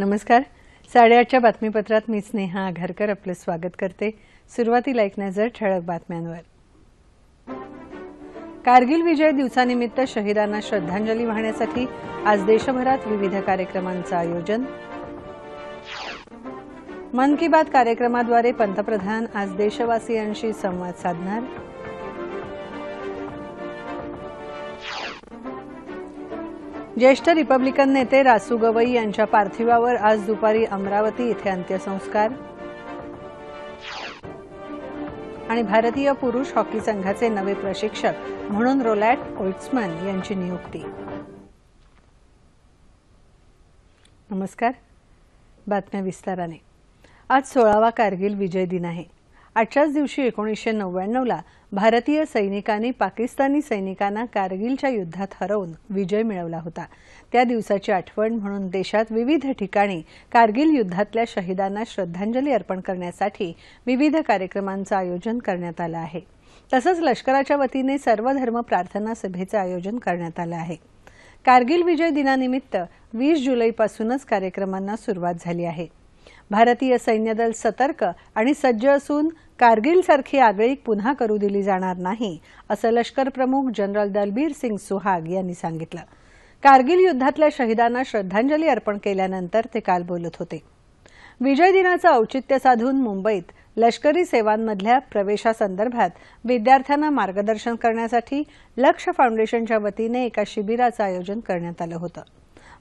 नमस्कार साडेआठच्या बातमीपत्रात मी स्नेहा आघारकर आपलं स्वागत करते सुरुवातीला एक नजर ठळक बातम्यांवर कारगिल विजय दिवसानिमित्त शहीदांना श्रद्धांजली वाहण्यासाठी आज देशभरात विविध कार्यक्रमांचं आयोजन मन की बात कार्यक्रमाद्वारे पंतप्रधान आज देशवासियांशी संवाद साधणार ज्येष्ठ रिपब्लिकन नेते रासू गवई यांच्या पार्थिवावर आज दुपारी अमरावती इथे अंत्यसंस्कार आणि भारतीय पुरुष हॉकी संघाचे नवे प्रशिक्षक म्हणून रोलॅट ओल्ट्समन यांची नियुक्ती नमस्कार बातम्या विस्ताराने आज सोळावा कारगिल विजय दिन आहे आजच्याच दिवशी एकोणीसशे नव्याण्णवला भारतीय सैनिकांनी पाकिस्तानी सैनिकांना कारगिलच्या युद्धात हरवून विजय मिळवला होता त्या दिवसाची आठवण म्हणून देशात विविध ठिकाणी कारगिल युद्धातल्या शहीदांना श्रद्धांजली अर्पण करण्यासाठी विविध कार्यक्रमांचं आयोजन करण्यात आलं आहे तसंच लष्कराच्या वतीने सर्वधर्म प्रार्थना सभेचं आयोजन करण्यात आलं आहे कारगिल विजय दिनानिमित्त वीस जुलैपासूनच कार्यक्रमांना सुरुवात झाली आहे भारतीय सैन्यदल सतर्क आणि सज्ज असून कारगिलसारखी आगळीक पुन्हा करू दिली जाणार नाही असं लष्कर प्रमुख जनरल दलबीर सिंग सुहाग यांनी सांगितलं कारगिल युद्धातल्या शहीदांना श्रद्धांजली अर्पण केल्यानंतर ते काल बोलत होते विजय दिनाचं औचित्य साधून मुंबईत लष्करी सेवांमधल्या प्रवेशासंदर्भात विद्यार्थ्यांना मार्गदर्शन करण्यासाठी लक्ष फाउंडेशनच्या वतीने एका शिबिराचं आयोजन करण्यात आलं होतं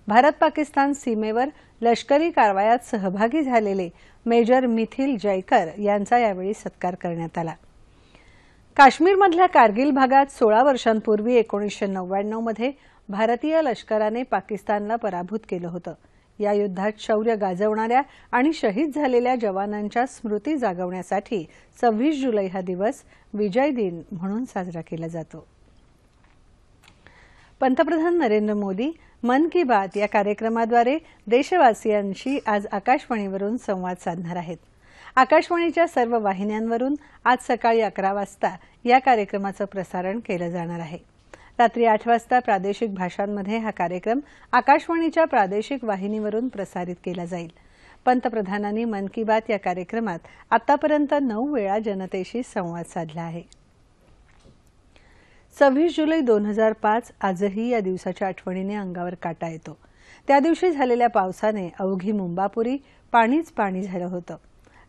भारत पाकिस्तान सीमेवर लष्करी कारवायात सहभागी झालेले मेजर मिथिल जयकर यांचा यावेळी सत्कार करण्यात आला काश्मीरमधल्या कारगिल भागात सोळा वर्षांपूर्वी एकोणीसशे नव्याण्णवमध्ये भारतीय लष्कराने पाकिस्तानला पराभूत केलं होतं या युद्धात शौर्य गाजवणाऱ्या आणि शहीद झालेल्या जवानांच्या स्मृती जागवण्यासाठी सव्वीस जुलै हा दिवस विजय दिन म्हणून साजरा केला जातो पंतप्रधान नरेंद्र मोदी मन की बात या कार्यक्रमाद्वारे देशवासियांशी आज आकाशवाणीवरून संवाद साधणार आहेत आकाशवाणीच्या सर्व वाहिन्यांवरून आज सकाळी अकरा वाजता या कार्यक्रमाचं प्रसारण केलं जाणार आहे रात्री आठ वाजता प्रादेशिक भाषांमध्ये हा कार्यक्रम आकाशवाणीच्या प्रादेशिक वाहिनीवरून प्रसारित केला जाईल पंतप्रधानांनी मन की बात या कार्यक्रमात आतापर्यंत नऊ वेळा जनतेशी संवाद साधला आहे सव्वीस जुलै दोन हजार पाच आजही या दिवसाच्या आठवणीने अंगावर काटा येतो त्या दिवशी झालेल्या पावसाने अवघी मुंबापुरी पाणीच पाणी झालं होतं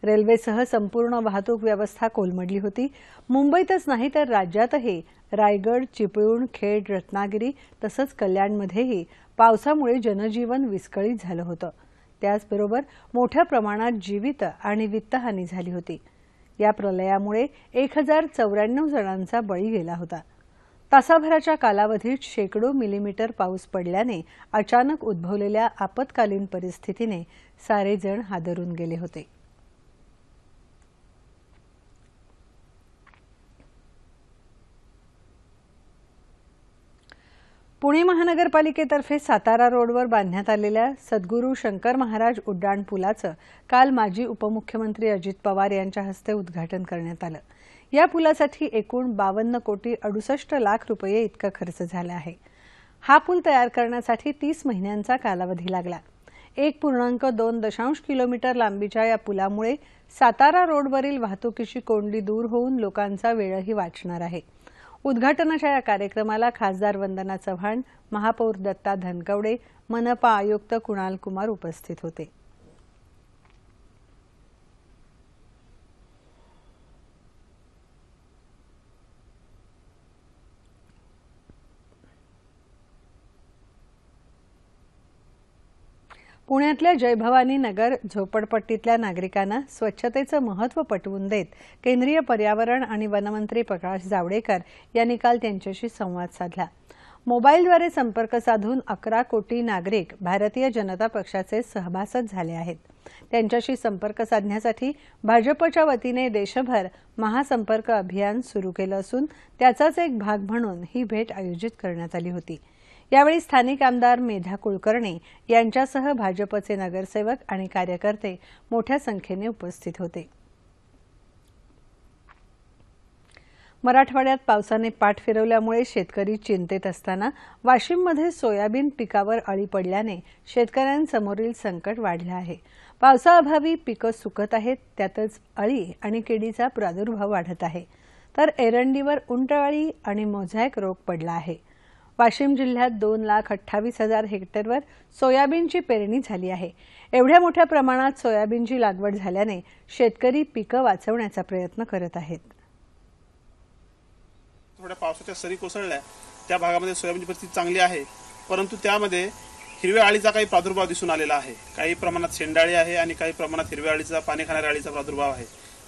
रेल्वेसह संपूर्ण वाहतूक व्यवस्था कोलमडली होती मुंबईतच नाही तर राज्यातही रायगड चिपळूण खेड रत्नागिरी तसंच कल्याणमध्येही पावसामुळे जनजीवन विस्कळीत झालं होतं त्याचबरोबर मोठ्या प्रमाणात जीवित आणि वित्तहानी झाली होती या प्रलयामुळे एक हजार चौऱ्याण्णव जणांचा बळी गेला होता तासाभराच्या कालावधीत शेकडो मिलीमीटर पाऊस पडल्याने अचानक उद्भवलेल्या आपत्कालीन परिस्थितीने सारेजण हादरून गेले होते पुणे महानगरपालिकेतर्फे सातारा रोडवर बांधण्यात आलेल्या सद्गुरू शंकर महाराज उड्डाण पुलाचं काल माजी उपमुख्यमंत्री अजित पवार यांच्या हस्ते उद्घाटन करण्यात आलं या पुलासाठी एकूण बावन्न कोटी अडुसष्ट लाख रुपये इतका खर्च झाला आहे हा पूल तयार करण्यासाठी तीस महिन्यांचा कालावधी लागला एक पूर्णांक दोन दशांश किलोमीटर लांबीच्या या पुलामुळे सातारा रोडवरील वाहतुकीची कोंडी दूर होऊन लोकांचा वेळही वाचणार आहे उद्घाटनाच्या या कार्यक्रमाला खासदार वंदना चव्हाण महापौर दत्ता धनकवडे मनपा आयुक्त कुणाल कुमार उपस्थित होते पुण्यातल्या जयभवानी नगर झोपडपट्टीतल्या नागरिकांना स्वच्छतेचं महत्त्व पटवून देत केंद्रीय पर्यावरण आणि वनमंत्री प्रकाश जावडेकर यांनी काल त्यांच्याशी संवाद साधला मोबाईलद्वारे संपर्क साधून अकरा कोटी नागरिक भारतीय जनता पक्षाचे सहभासद झाले आहेत त्यांच्याशी संपर्क साधण्यासाठी भाजपच्या वतीने देशभर महासंपर्क अभियान सुरू केलं असून त्याचाच एक भाग म्हणून ही भेट आयोजित करण्यात आली होती यावेळी स्थानिक आमदार मेधा कुलकर्णी यांच्यासह भाजपचे नगरसेवक आणि कार्यकर्ते मोठ्या संख्येने उपस्थित होते मराठवाड्यात पावसाने पाठ फिरवल्यामुळे शेतकरी चिंतेत असताना वाशिममध्ये सोयाबीन पिकावर अळी पडल्याने शेतकऱ्यांसमोरील संकट वाढलं आहे पावसाअभावी पिकं सुकत आहेत त्यातच अळी आणि किडीचा प्रादुर्भाव वाढत आहे तर एरंडीवर उंटअळी आणि मोझॅक रोग पडला आहे वाशिम जिल्ह्यात दोन लाख अठ्ठावीस हजार हेक्टरवर सोयाबीनची पेरणी झाली आहे एवढ्या मोठ्या प्रमाणात सोयाबीनची लागवड झाल्याने शेतकरी पिकं वाचवण्याचा प्रयत्न करत आहेत थोड्या पावसाच्या सरी कोसळल्या त्या भागामध्ये सोयाबीनची परिस्थिती चांगली आहे परंतु त्यामध्ये हिरव्या आळीचा काही प्रादुर्भाव दिसून आलेला आहे काही प्रमाणात शेंडाळी आहे आणि काही प्रमाणात हिरव्या आळीचा पाणी खाणाऱ्या आळीचा प्रादुर्भाव आहे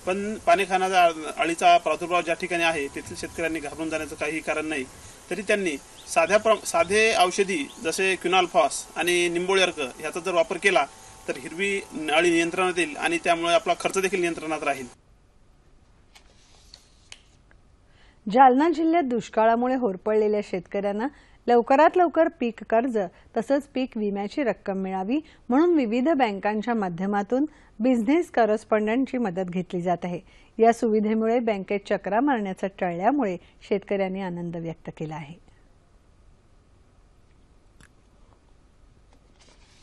पण पाणीखानाचा अळीचा प्रादुर्भाव ज्या ठिकाणी आहे तेथील शेतकऱ्यांनी घाबरून जाण्याचं काही कारण नाही तरी त्यांनी साध्या प्र साधे औषधी जसे फॉस आणि अर्क ह्याचा जर वापर केला तर हिरवी अळी नियंत्रणात येईल आणि त्यामुळे आपला खर्च देखील नियंत्रणात राहील जालना जिल्ह्यात दुष्काळामुळे होरपळलेल्या शेतकऱ्यांना लवकरात लवकर पीक कर्ज तसंच पीक विम्याची रक्कम मिळावी म्हणून विविध बँकांच्या माध्यमातून बिझनेस करस्पॉन्डंटची मदत घेतली जात आहे या सुविधेमुळे बँकेत चक्रा मारण्याचं टळल्यामुळे शेतकऱ्यांनी आनंद व्यक्त केला आहे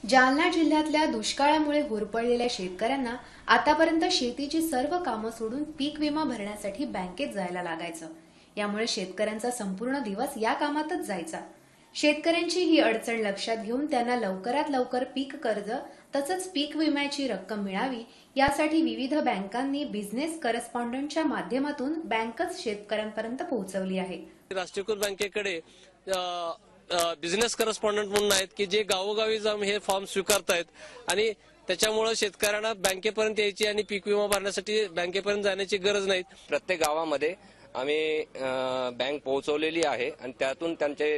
जालना जिल्ह्यातल्या दुष्काळामुळे होरपळलेल्या शेतकऱ्यांना आतापर्यंत शेतीची सर्व कामं सोडून पीक विमा भरण्यासाठी बँकेत जायला लागायचं यामुळे शेतकऱ्यांचा संपूर्ण दिवस या कामातच जायचा शेतकऱ्यांची ही अडचण लक्षात घेऊन त्यांना लवकरात लवकर पीक कर्ज तसंच पीक विम्याची रक्कम मिळावी यासाठी विविध बँकांनी बिझनेस करस्पॉन्डंटच्या माध्यमातून बँकच शेतकऱ्यांपर्यंत पोहोचवली आहे राष्ट्रीयकृत बँकेकडे बिझनेस करस्पॉन्डंट म्हणून आहेत की जे गावोगावी जाऊन हे फॉर्म स्वीकारतायत आणि त्याच्यामुळे शेतकऱ्यांना बँकेपर्यंत यायची आणि पीक विमा भरण्यासाठी बँकेपर्यंत जाण्याची गरज नाही प्रत्येक गावामध्ये आम्ही बँक पोहोचवलेली आहे आणि त्यातून त्यांचे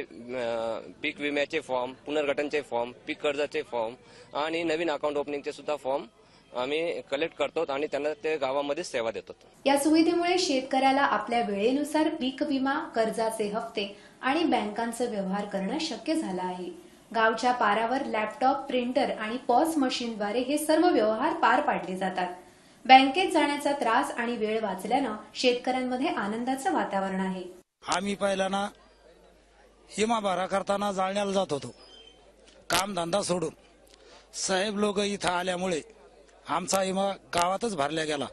पीक विम्याचे फॉर्म पुनर्गठनचे फॉर्म पीक कर्जाचे फॉर्म आणि नवीन अकाउंट ओपनिंगचे सुद्धा फॉर्म आम्ही कलेक्ट करतो आणि त्यांना ते गावामध्ये सेवा देतो या सुविधेमुळे शेतकऱ्याला आपल्या वेळेनुसार पीक विमा कर्जाचे हप्ते आणि बँकांचे व्यवहार करणं शक्य झालं आहे गावच्या पारावर लॅपटॉप प्रिंटर आणि पॉस मशीनद्वारे हे सर्व व्यवहार पार पाडले जातात बँकेत जाण्याचा त्रास आणि वेळ वाचल्यानं शेतकऱ्यांमध्ये आनंदाचं वातावरण आहे आम्ही पहिल्यांदा हिमा भरा करताना जाळण्याला जात होतो कामधंदा सोडून साहेब लोक इथं आल्यामुळे आमचा हिमा गावातच भरल्या गेला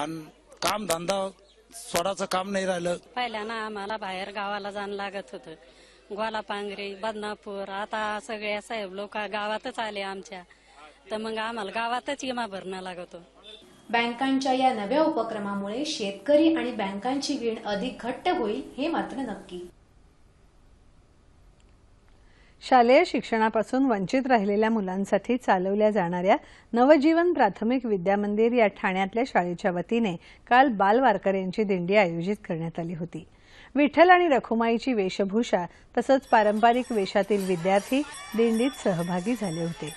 आणि कामधंदा सोडाचं काम नाही राहिलं ना आम्हाला बाहेर गावाला जाणं लागत होतं ग्वाला पांगरी बदनापूर आता सगळ्या साहेब लोक गावातच आले आमच्या तर मग आम्हाला गावातच विमा भरणा लागतो बँकांच्या या नव्या उपक्रमामुळे शेतकरी आणि बँकांची वीण अधिक घट्ट होईल हे मात्र नक्की शालेय शिक्षणापासून वंचित राहिलेल्या मुलांसाठी चालवल्या जाणाऱ्या नवजीवन प्राथमिक विद्यामंदिर या ठाण्यातल्या शाळेच्या वतीने काल बालवारकर यांची दिंडी आयोजित करण्यात आली होती विठ्ठल आणि रखुमाईची वेशभूषा तसंच पारंपरिक वेशातील विद्यार्थी दिंडीत सहभागी झाले होते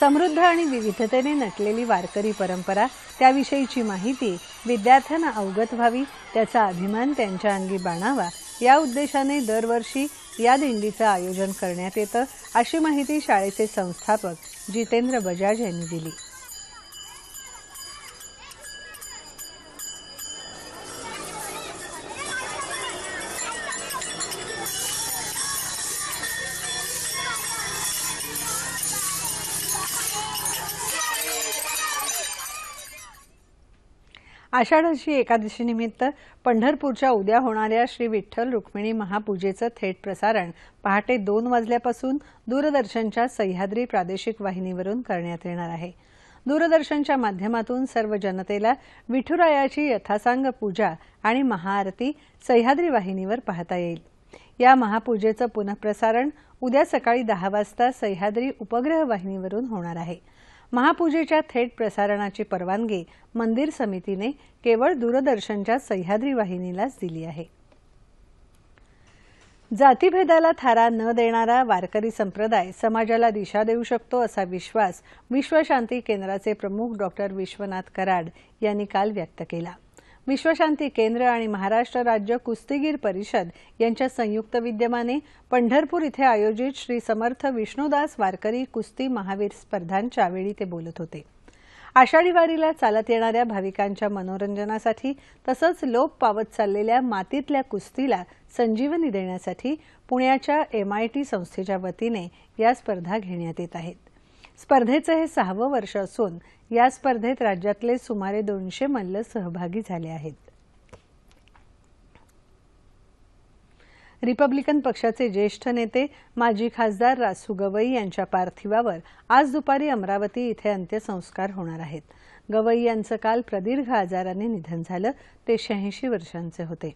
समृद्ध आणि विविधतेने नटलेली वारकरी परंपरा त्याविषयीची माहिती विद्यार्थ्यांना अवगत व्हावी त्याचा अभिमान त्यांच्या अंगी बाणावा या उद्देशाने दरवर्षी या दिंडीचं आयोजन करण्यात येतं अशी माहिती शाळेचे संस्थापक जितेंद्र बजाज यांनी दिली एकादशी एकादशीनिमित्त पंढरपूरच्या उद्या होणाऱ्या श्री विठ्ठल रुक्मिणी महापूजेचं थेट प्रसारण पहाटे दोन वाजल्यापासून दूरदर्शनच्या सह्याद्री प्रादेशिक वाहिनीवरून करण्यात येणार आहे दूरदर्शनच्या माध्यमातून सर्व जनतेला विठुरायाची यथासांग पूजा आणि महाआरती सह्याद्री वाहिनीवर पाहता येईल या महापूजेचं पुनःप्रसारण उद्या सकाळी दहा वाजता सह्याद्री उपग्रह वाहिनीवरून होणार आहे महापूजेच्या थेट प्रसारणाची परवानगी मंदिर समितीने केवळ दूरदर्शनच्या सह्याद्री वाहिनीलाच दिली आहे जातीभेदाला थारा न देणारा वारकरी संप्रदाय समाजाला दिशा देऊ शकतो असा विश्वास विश्वशांती केंद्राचे प्रमुख डॉक्टर विश्वनाथ कराड यांनी काल व्यक्त केला विश्वशांती केंद्र आणि महाराष्ट्र राज्य कुस्तीगीर परिषद यांच्या संयुक्त विद्यमाने पंढरपूर इथे आयोजित श्री समर्थ विष्णुदास वारकरी कुस्ती महावीर स्पर्धांच्या वेळी ते बोलत होते आषाढी वारीला चालत येणाऱ्या भाविकांच्या मनोरंजनासाठी तसंच लोप पावत चाललेल्या मातीतल्या कुस्तीला संजीवनी देण्यासाठी पुण्याच्या एमआयटी संस्थेच्या वतीने या स्पर्धा घेण्यात येत आहेत स्पर्धेचं हे सहावं वर्ष असून या स्पर्धेत राज्यातले सुमारे दोनशे मल्ल सहभागी झाले आहेत रिपब्लिकन पक्षाचे ज्येष्ठ नेते माजी खासदार रासू गवई यांच्या पार्थिवावर आज दुपारी अमरावती इथे अंत्यसंस्कार होणार आहेत गवई यांचं काल प्रदीर्घ आजाराने निधन झालं ते शहाऐंशी वर्षांचे होते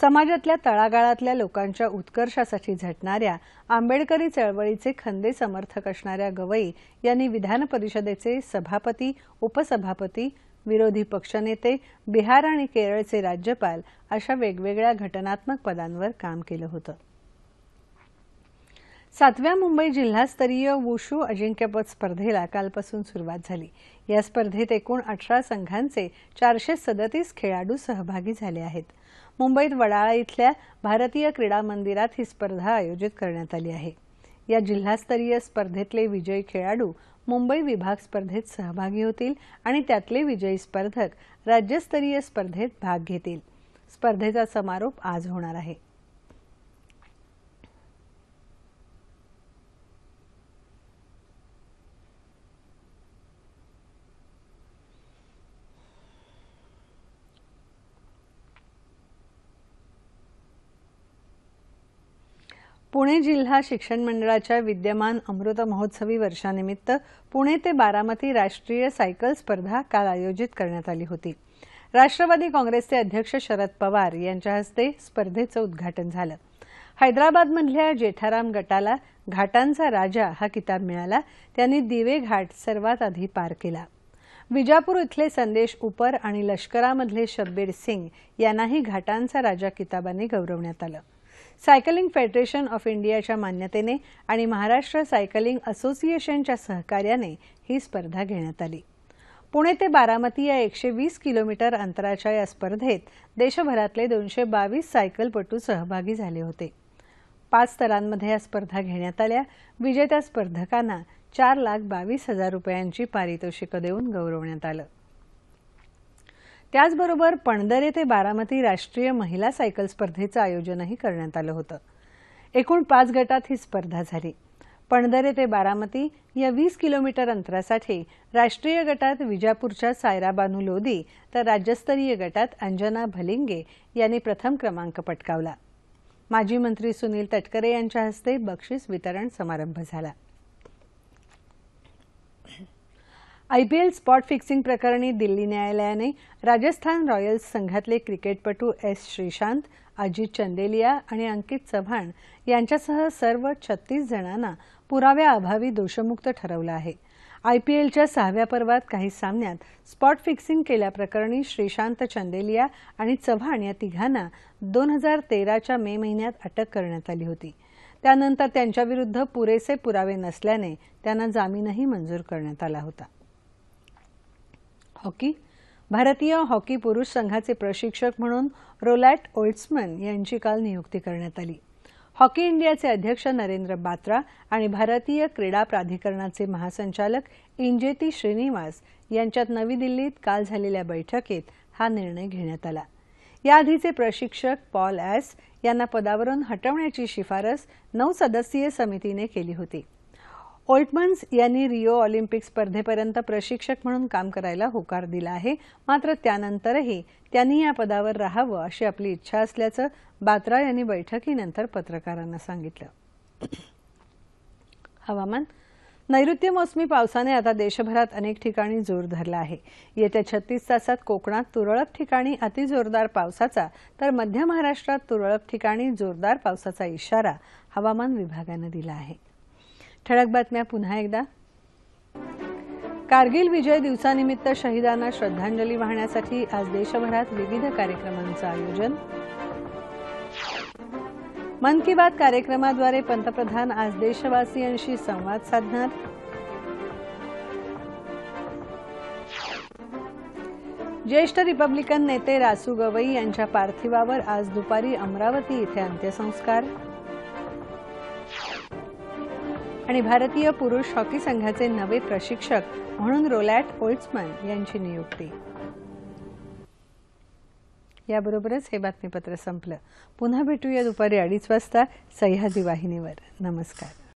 समाजातल्या तळागाळातल्या लोकांच्या उत्कर्षासाठी झटणाऱ्या आंबेडकरी चळवळीचे खंदे समर्थक असणाऱ्या गवई यांनी विधान परिषदेचे सभापती उपसभापती विरोधी पक्षनेते बिहार आणि केरळचे राज्यपाल अशा वेगवेगळ्या घटनात्मक पदांवर काम केलं होतं सातव्या मुंबई जिल्हास्तरीय वुशू अजिंक्यपद स्पर्धेला कालपासून सुरुवात झाली या स्पर्धेत एकूण अठरा संघांचे चारशे सदतीस खेळाडू सहभागी झाले आहेत मुंबईत वडाळा इथल्या भारतीय क्रीडा मंदिरात ही स्पर्धा आयोजित करण्यात आली आहे या जिल्हास्तरीय स्पर्धेतले विजयी खेळाडू मुंबई विभाग स्पर्धेत सहभागी होतील आणि त्यातले विजयी स्पर्धक राज्यस्तरीय स्पर्धेत भाग घेतील स्पर्धेचा समारोप आज होणार आहे पुणे जिल्हा शिक्षण मंडळाच्या विद्यमान अमृत महोत्सवी वर्षानिमित्त पुणे ते बारामती राष्ट्रीय सायकल स्पर्धा काल आयोजित करण्यात आली होती राष्ट्रवादी काँग्रेसचे अध्यक्ष शरद पवार यांच्या हस्ते स्पर्धेचं उद्घाटन झालं हैदराबादमधल्या जेठाराम गटाला घाटांचा राजा हा किताब मिळाला त्यांनी दिवे घाट सर्वात आधी पार केला विजापूर इथले संदेश उपर आणि लष्करामधले शब्बीर सिंग यांनाही घाटांचा राजा किताबाने गौरवण्यात आलं सायकलिंग फेडरेशन ऑफ इंडियाच्या मान्यतेने आणि महाराष्ट्र सायकलिंग असोसिएशनच्या सहकार्याने ही स्पर्धा घेण्यात आली पुणे ते बारामती या एकशे वीस किलोमीटर अंतराच्या या स्पर्धेत देशभरातले दोनशे बावीस सायकलपटू सहभागी झाले होते पाच स्तरांमध्ये या स्पर्धा घेण्यात आल्या विजेत्या स्पर्धकांना चार लाख बावीस हजार रुपयांची पारितोषिकं देऊन गौरवण्यात आलं त्याचबरोबर पणदरे ते बारामती राष्ट्रीय महिला सायकल स्पर्धेचं आयोजनही करण्यात आलं होतं एकूण पाच गटात ही स्पर्धा झाली पणदरे ते बारामती या वीस किलोमीटर अंतरासाठी राष्ट्रीय गटात विजापूरच्या सायरा बानू लोधी तर राज्यस्तरीय गटात अंजना भलिंगे यांनी प्रथम क्रमांक पटकावला माजी मंत्री सुनील तटकरे यांच्या हस्ते बक्षीस वितरण समारंभ झाला आयपीएल स्पॉट फिक्सिंग प्रकरणी दिल्ली न्यायालयाने राजस्थान रॉयल्स संघातले क्रिकेटपटू एस श्रीशांत अजित चंदेलिया आणि अंकित चव्हाण यांच्यासह सर्व छत्तीस जणांना पुराव्याअभावी दोषमुक्त ठरवलं आहे आयपीएलच्या सहाव्या पर्वात काही सामन्यात स्पॉट फिक्सिंग केल्याप्रकरणी श्रीशांत चंदेलिया आणि चव्हाण या तिघांना दोन हजार तेराच्या मे महिन्यात अटक करण्यात आली होती त्यानंतर त्यांच्याविरुद्ध पुरेसे पुरावे नसल्याने त्यांना जामीनही मंजूर करण्यात आला होता हॉकी भारतीय हॉकी पुरुष संघाचे प्रशिक्षक म्हणून रोलॅट ओल्ट्समन यांची काल नियुक्ती करण्यात आली हॉकी इंडियाचे अध्यक्ष नरेंद्र बात्रा आणि भारतीय क्रीडा प्राधिकरणाचे महासंचालक इंजेती श्रीनिवास यांच्यात नवी दिल्लीत काल झालेल्या बैठकीत हा निर्णय घेण्यात आला याआधीचे प्रशिक्षक पॉल एस यांना पदावरून हटवण्याची शिफारस नऊ सदस्यीय समितीने केली होती ओल्टमन्स यांनी रिओ ऑलिम्पिक स्पर्धेपर्यंत प्रशिक्षक म्हणून काम करायला होकार दिला आहे मात्र त्यानंतरही त्यांनी या पदावर राहावं अशी आपली इच्छा असल्याचं बात्रा यांनी बैठकीनंतर पत्रकारांना सांगितलं हवामान नैऋत्य मोसमी पावसाने आता देशभरात अनेक ठिकाणी जोर धरला आहे येत्या छत्तीस तासात कोकणात तुरळक ठिकाणी अतिजोरदार पावसाचा तर मध्य महाराष्ट्रात तुरळक ठिकाणी जोरदार पावसाचा इशारा हवामान विभागानं दिला आहे ठळक बातम्या पुन्हा एकदा कारगिल विजय दिवसानिमित्त शहीदांना श्रद्धांजली वाहण्यासाठी आज देशभरात विविध कार्यक्रमांचं आयोजन मन की बात कार्यक्रमाद्वारे पंतप्रधान आज देशवासियांशी संवाद साधणार ज्येष्ठ रिपब्लिकन नेते रासू गवई यांच्या पार्थिवावर आज दुपारी अमरावती इथे अंत्यसंस्कार आणि भारतीय पुरुष हॉकी संघाचे नवे प्रशिक्षक म्हणून रोलॅट ओल्ट्समन यांची नियुक्ती याबरोबरच हे बातमीपत्र संपलं पुन्हा भेटूया दुपारी अडीच वाजता सह्याद्री वाहिनीवर नमस्कार